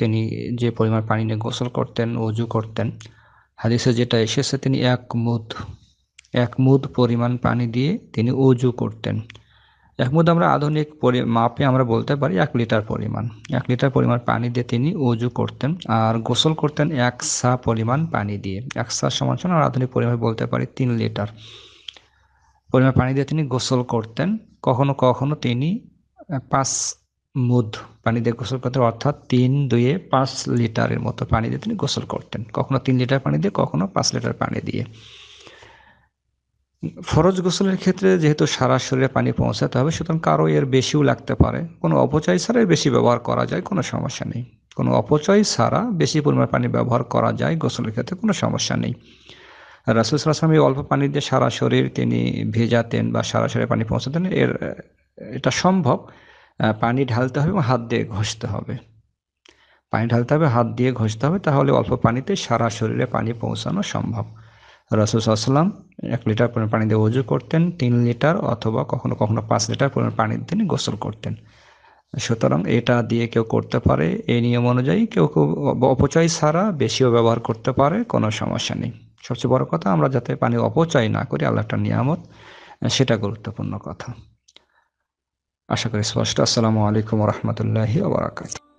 তিনি যে পরিমাণ পানি নিয়ে গোসল করতেন অজু করতেন হাদিসে যেটা এসেছে তিনি এক মুদ এক মুদ পরিমাণ পানি দিয়ে তিনি অজু করতেন এক মুদ আমরা আধুনিক মাপে আমরা বলতে পারি এক লিটার পরিমাণ এক লিটার পরিমাণ পানি দিয়ে তিনি অজু করতেন আর গোসল করতেন এক সা পরিমাণ পানি দিয়ে এক সা সমান সমান আর আধুনিক পরিমাণ বলতে পারি তিন লিটার পরিমাণ পানি দিয়ে তিনি গোসল করতেন কখনো কখনো তিনি পাঁচ পানি দিয়ে গোসল করতেন অর্থাৎ তিন দুয়ে পাঁচ লিটারের মতো পানি দিয়ে তিনি গোসল করতেন কখনো তিন লিটার পানি দিয়ে কখনো পাঁচ লিটার পানি দিয়ে ফরজ গোসলের ক্ষেত্রে যেহেতু সারা শরীরে পানি পৌঁছাতে হবে সুতরাং কারো এর বেশিও লাগতে পারে কোনো অপচয় সারের বেশি ব্যবহার করা যায় কোনো সমস্যা নেই কোনো অপচয় ছাড়া বেশি পরিমাণ পানি ব্যবহার করা যায় গোসলের ক্ষেত্রে কোনো সমস্যা নেই রাসুল সালামী অল্প পানি দিয়ে সারা শরীর তিনি ভেজাতেন বা সারা শরীরে পানি পৌঁছাতেন এর এটা সম্ভব পানি ঢালতে হবে এবং হাত দিয়ে ঘষতে হবে পানি ঢালতে হবে হাত দিয়ে ঘষতে হবে তাহলে অল্প পানিতে সারা শরীরে পানি পৌঁছানো সম্ভব আসলাম এক লিটার পরিমাণ পানি দিয়ে উজু করতেন তিন লিটার অথবা কখনো কখনো পাঁচ লিটার পরিমাণ পানি তিনি গোসল করতেন সুতরাং এটা দিয়ে কেউ করতে পারে এই নিয়ম অনুযায়ী কেউ কেউ অপচয় ছাড়া বেশিও ব্যবহার করতে পারে কোনো সমস্যা নেই সবচেয়ে বড় কথা আমরা যাতে পানি অপচয় না করি আল্লাহটা নিয়ামত সেটা গুরুত্বপূর্ণ কথা আশা করি স্পষ্ট আসসালামু আলাইকুম রহমতুল্লাহি আবরাকাত